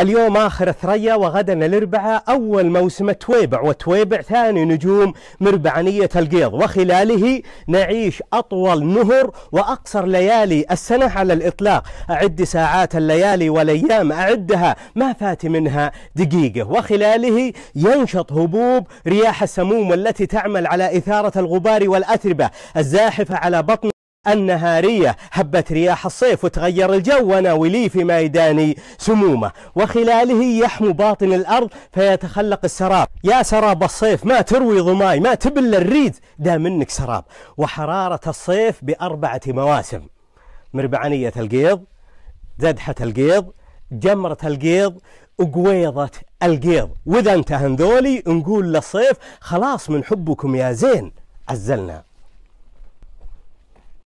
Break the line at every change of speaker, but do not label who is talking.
اليوم آخر ثريا وغدا الأربعاء أول موسم تويبع وتويبع ثاني نجوم مربعانية القيض وخلاله نعيش أطول نهر وأقصر ليالي السنة على الإطلاق أعد ساعات الليالي والأيام أعدها ما فات منها دقيقة وخلاله ينشط هبوب رياح السموم التي تعمل على إثارة الغبار والأتربة الزاحفة على بطن النهارية هبت رياح الصيف وتغير الجو وأنا ولي في ميداني سمومة وخلاله يحمو باطن الأرض فيتخلق السراب يا سراب الصيف ما تروي ظماي ما تبل الريد دا منك سراب وحرارة الصيف بأربعة مواسم مربعانية القيض زدحة القيض جمرة القيض وقويضة القيض وإذا انتهن ذولي نقول للصيف خلاص من حبكم يا زين عزلنا